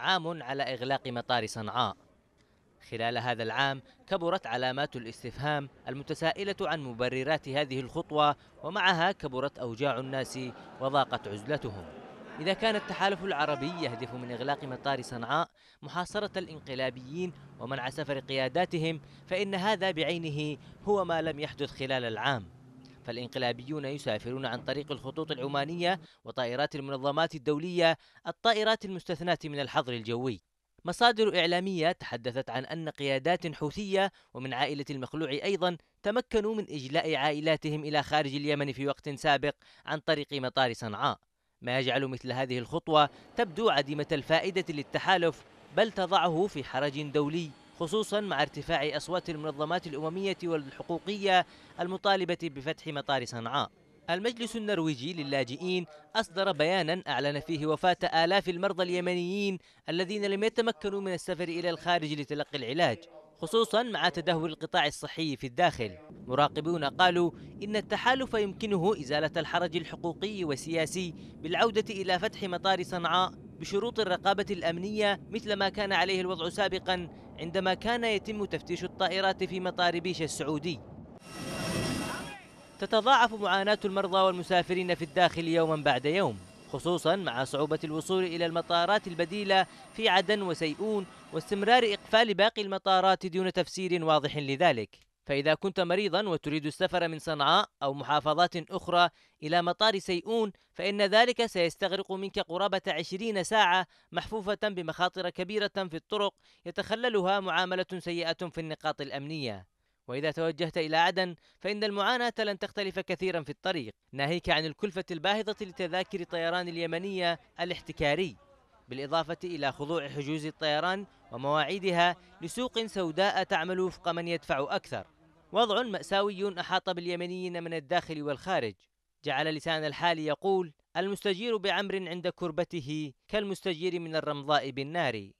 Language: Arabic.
عام على إغلاق مطار صنعاء خلال هذا العام كبرت علامات الاستفهام المتسائلة عن مبررات هذه الخطوة ومعها كبرت أوجاع الناس وضاقت عزلتهم إذا كان التحالف العربي يهدف من إغلاق مطار صنعاء محاصرة الإنقلابيين ومنع سفر قياداتهم فإن هذا بعينه هو ما لم يحدث خلال العام فالإنقلابيون يسافرون عن طريق الخطوط العمانية وطائرات المنظمات الدولية الطائرات المستثناة من الحظر الجوي مصادر إعلامية تحدثت عن أن قيادات حوثية ومن عائلة المخلوع أيضا تمكنوا من إجلاء عائلاتهم إلى خارج اليمن في وقت سابق عن طريق مطار صنعاء ما يجعل مثل هذه الخطوة تبدو عديمة الفائدة للتحالف بل تضعه في حرج دولي خصوصا مع ارتفاع أصوات المنظمات الأممية والحقوقية المطالبة بفتح مطار صنعاء المجلس النرويجي للاجئين أصدر بيانا أعلن فيه وفاة آلاف المرضى اليمنيين الذين لم يتمكنوا من السفر إلى الخارج لتلقي العلاج خصوصا مع تدهور القطاع الصحي في الداخل مراقبون قالوا إن التحالف يمكنه إزالة الحرج الحقوقي والسياسي بالعودة إلى فتح مطار صنعاء بشروط الرقابة الأمنية مثل ما كان عليه الوضع سابقا عندما كان يتم تفتيش الطائرات في مطار بيش السعودي تتضاعف معاناة المرضى والمسافرين في الداخل يوما بعد يوم خصوصا مع صعوبة الوصول إلى المطارات البديلة في عدن وسيئون واستمرار إقفال باقي المطارات دون تفسير واضح لذلك فإذا كنت مريضا وتريد السفر من صنعاء أو محافظات أخرى إلى مطار سيئون فإن ذلك سيستغرق منك قرابة عشرين ساعة محفوفة بمخاطر كبيرة في الطرق يتخللها معاملة سيئة في النقاط الأمنية وإذا توجهت إلى عدن فإن المعاناة لن تختلف كثيرا في الطريق ناهيك عن الكلفة الباهظة لتذاكر طيران اليمنية الاحتكاري بالإضافة إلى خضوع حجوز الطيران ومواعيدها لسوق سوداء تعمل وفق من يدفع أكثر وضع مأساوي أحاط باليمنيين من الداخل والخارج جعل لسان الحال يقول المستجير بعمر عند كربته كالمستجير من الرمضاء بالنار